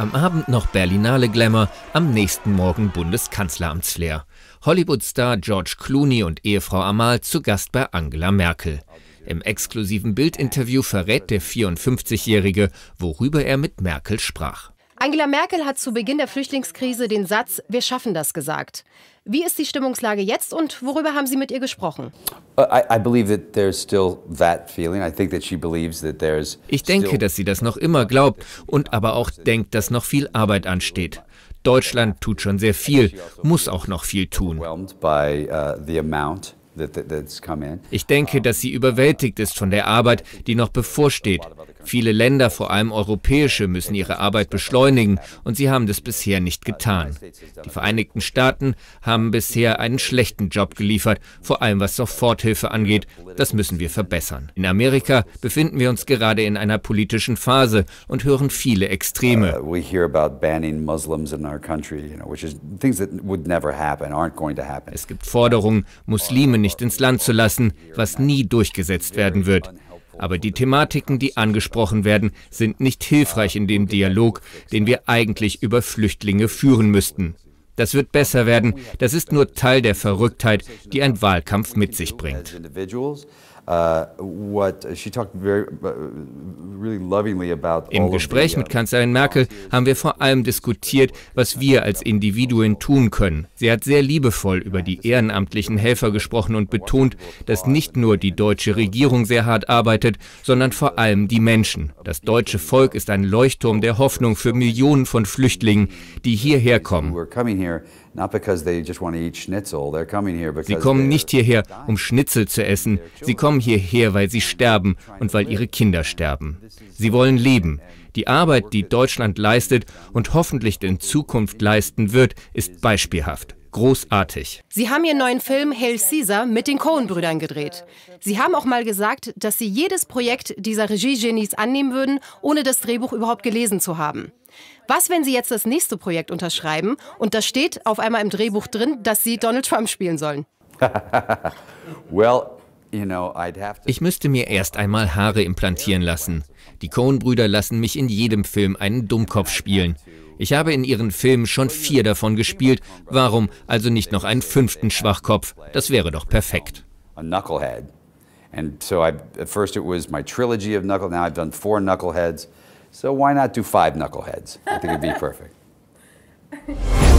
Am Abend noch Berlinale Glamour, am nächsten Morgen Bundeskanzleramtsflair. Hollywood-Star George Clooney und Ehefrau Amal zu Gast bei Angela Merkel. Im exklusiven Bildinterview verrät der 54-Jährige, worüber er mit Merkel sprach. Angela Merkel hat zu Beginn der Flüchtlingskrise den Satz Wir schaffen das gesagt. Wie ist die Stimmungslage jetzt und worüber haben Sie mit ihr gesprochen? Uh, ich denke, dass sie das noch immer glaubt und aber auch denkt, dass noch viel Arbeit ansteht. Deutschland tut schon sehr viel, muss auch noch viel tun. Uh, ich denke, dass sie überwältigt ist von der Arbeit, die noch bevorsteht. Viele Länder, vor allem europäische, müssen ihre Arbeit beschleunigen und sie haben das bisher nicht getan. Die Vereinigten Staaten haben bisher einen schlechten Job geliefert, vor allem was Soforthilfe angeht. Das müssen wir verbessern. In Amerika befinden wir uns gerade in einer politischen Phase und hören viele Extreme. Uh, es gibt Forderungen, Muslime nicht ins Land zu lassen, was nie durchgesetzt werden wird. Aber die Thematiken, die angesprochen werden, sind nicht hilfreich in dem Dialog, den wir eigentlich über Flüchtlinge führen müssten. Das wird besser werden. Das ist nur Teil der Verrücktheit, die ein Wahlkampf mit sich bringt. Uh, uh, Im Gespräch mit uh, Kanzlerin Merkel haben wir vor allem diskutiert, was wir als Individuen tun können. Sie hat sehr liebevoll über die ehrenamtlichen Helfer gesprochen und betont, dass nicht nur die deutsche Regierung sehr hart arbeitet, sondern vor allem die Menschen. Das deutsche Volk ist ein Leuchtturm der Hoffnung für Millionen von Flüchtlingen, die hierher kommen. Sie kommen nicht hierher, um Schnitzel zu essen. Sie kommen hierher, weil sie sterben und weil ihre Kinder sterben. Sie wollen leben. Die Arbeit, die Deutschland leistet und hoffentlich in Zukunft leisten wird, ist beispielhaft großartig. Sie haben ihren neuen Film Hail Caesar mit den Cohen-Brüdern gedreht. Sie haben auch mal gesagt, dass sie jedes Projekt dieser Regiegenies annehmen würden, ohne das Drehbuch überhaupt gelesen zu haben. Was, wenn Sie jetzt das nächste Projekt unterschreiben und da steht auf einmal im Drehbuch drin, dass Sie Donald Trump spielen sollen? well, ich müsste mir erst einmal Haare implantieren lassen. Die Cohen-Brüder lassen mich in jedem Film einen Dummkopf spielen. Ich habe in Ihren Filmen schon vier davon gespielt. Warum also nicht noch einen fünften Schwachkopf? Das wäre doch perfekt. And so I, at first it was my trilogy of knuckle. Now I've done knuckleheads. So why not do five knuckleheads? I think it'd be perfect.